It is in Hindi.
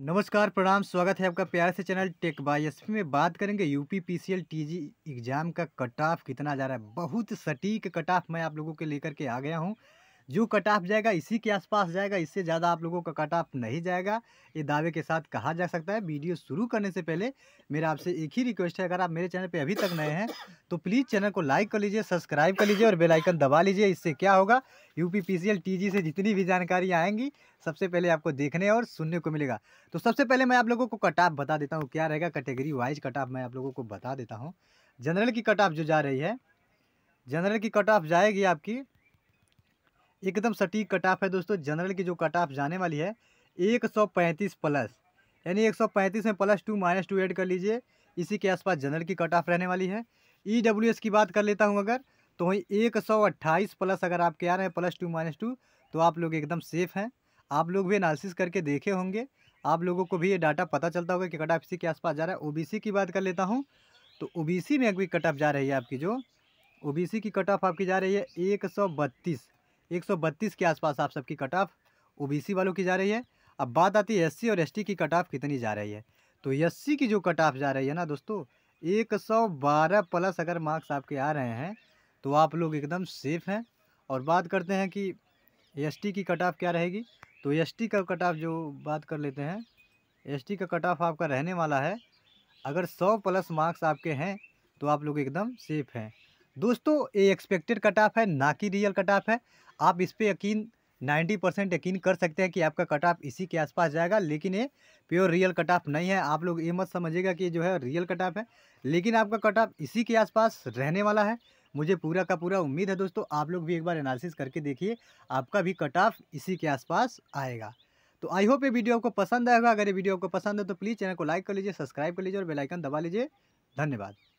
नमस्कार प्रणाम स्वागत है आपका प्यार से चैनल टेक बाई एस में बात करेंगे यूपी पीसीएल टीजी एग्ज़ाम का कट ऑफ कितना जा रहा है बहुत सटीक कट ऑफ मैं आप लोगों के लेकर के आ गया हूँ जो कट ऑफ जाएगा इसी के आसपास जाएगा इससे ज़्यादा आप लोगों का कट ऑफ नहीं जाएगा ये दावे के साथ कहा जा सकता है वीडियो शुरू करने से पहले मेरा आपसे एक ही रिक्वेस्ट है अगर आप मेरे चैनल पर अभी तक नए हैं तो प्लीज़ चैनल को लाइक कर लीजिए सब्सक्राइब कर लीजिए और बेलाइकन दबा लीजिए इससे क्या होगा यू पी से जितनी भी जानकारी आएंगी सबसे पहले आपको देखने और सुनने को मिलेगा तो सबसे पहले मैं आप लोगों को कट ऑफ बता देता हूँ क्या रहेगा कैटेगरी वाइज कट ऑफ मैं आप लोगों को बता देता हूँ जनरल की कट ऑफ जो जा रही है जनरल की कट ऑफ जाएगी आपकी एकदम सटीक कट ऑफ है दोस्तों जनरल की जो कट ऑफ जाने वाली है एक सौ पैंतीस प्लस यानी एक सौ पैंतीस में plus two minus two add कर लीजिए इसी के आसपास जनरल की कट ऑफ रहने वाली है ई डब्ल्यू एस की बात कर लेता हूँ अगर तो वहीं एक सौ अट्ठाईस प्लस अगर आपके आ रहे हैं प्लस टू माइनस टू तो आप लोग एकदम सेफ़ हैं आप लोग भी एनालिसिस करके देखे होंगे आप लोगों को भी ये डाटा पता चलता होगा कि कट ऑफ इसी के आसपास जा रहा है ओबीसी की बात कर लेता हूँ तो ओबीसी में अभी कट ऑफ जा रही है आपकी जो ओबीसी की कट ऑफ आपकी जा रही है एक सौ बत्तीस 132 के आसपास आप सबकी कट ऑफ ओ वालों की जा रही है अब बात आती है एससी और एसटी की कट ऑफ कितनी जा रही है तो एससी की जो कट ऑफ जा रही है ना दोस्तों 112 प्लस अगर मार्क्स आपके आ रहे हैं तो आप लोग एकदम सेफ़ हैं और बात करते हैं कि एस की कट ऑफ क्या रहेगी तो एस का कट ऑफ जो बात कर लेते हैं एस का कट ऑफ आपका रहने वाला है अगर सौ प्लस मार्क्स आपके हैं तो आप लोग एकदम सेफ़ हैं दोस्तों ये एक्सपेक्टेड कट ऑफ है ना कि रियल कट ऑफ है आप इस पर यकीन 90 परसेंट यकीन कर सकते हैं कि आपका कट ऑफ इसी के आसपास जाएगा लेकिन ये प्योर रियल कट ऑफ नहीं है आप लोग ये मत समझिएगा कि जो है रियल कट ऑफ है लेकिन आपका कट ऑफ इसी के आसपास रहने वाला है मुझे पूरा का पूरा उम्मीद है दोस्तों आप लोग भी एक बार एनालिसिस करके देखिए आपका भी कट ऑफ इसी के आसपास आएगा तो आई होप ये वीडियो आपको पसंद आएगा अगर ये वीडियो आपको पसंद है तो प्लीज़ चैनल को लाइक कर लीजिए सब्सक्राइब कर लीजिए और बेलाइकन दबा लीजिए धन्यवाद